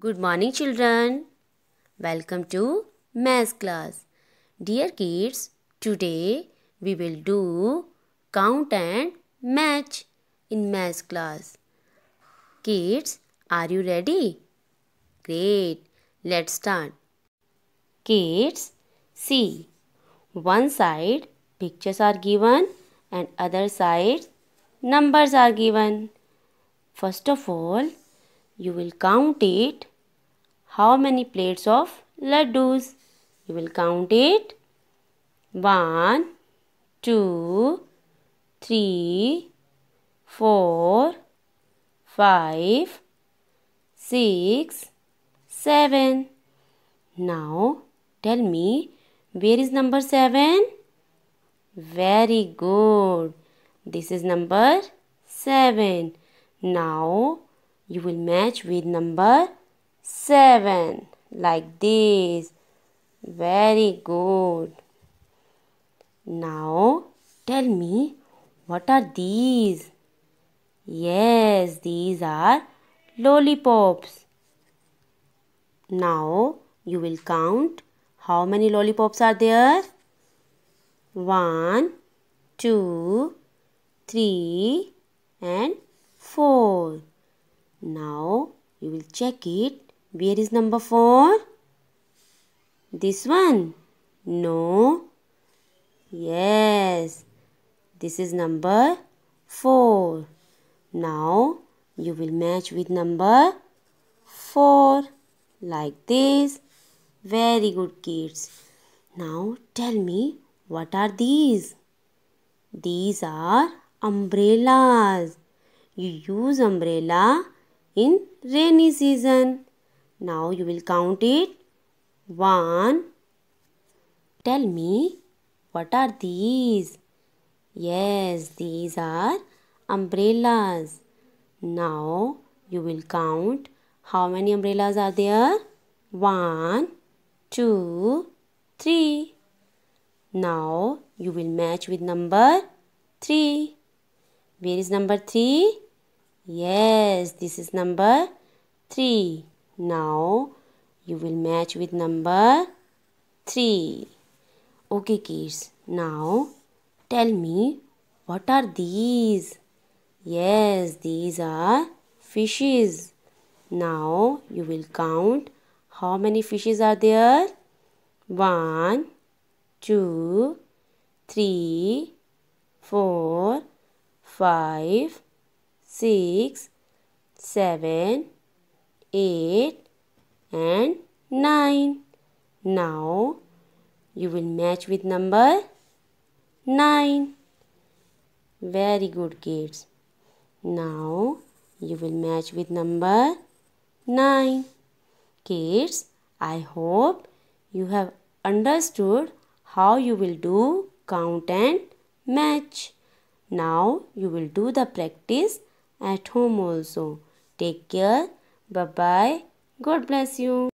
Good morning children. Welcome to math class. Dear kids, today we will do count and match in math class. Kids, are you ready? Great. Let's start. Kids, see. One side pictures are given and other side numbers are given. First of all, you will count it. How many plates of laddus? You will count it. One, two, three, four, five, six, seven. Now tell me where is number 7? Very good. This is number 7. Now you will match with number 7 like this. Very good. Now tell me what are these? Yes, these are lollipops. Now you will count how many lollipops are there? One, two, three, and 4. Now you will check it. Where is number 4? This one? No. Yes. This is number 4. Now you will match with number 4 like this. Very good kids. Now tell me what are these? These are umbrellas. You use umbrella in rainy season. Now you will count it. 1. Tell me, what are these? Yes, these are umbrellas. Now you will count how many umbrellas are there? One, two, three. Now you will match with number 3. Where is number 3? Yes, this is number 3. Now, you will match with number 3. Okay, kids. Now, tell me, what are these? Yes, these are fishes. Now, you will count how many fishes are there? One, two, three, four, five six, seven, eight, and 9. Now, you will match with number 9. Very good kids. Now, you will match with number 9. Kids, I hope you have understood how you will do count and match. Now, you will do the practice at home also. Take care. Bye bye. God bless you.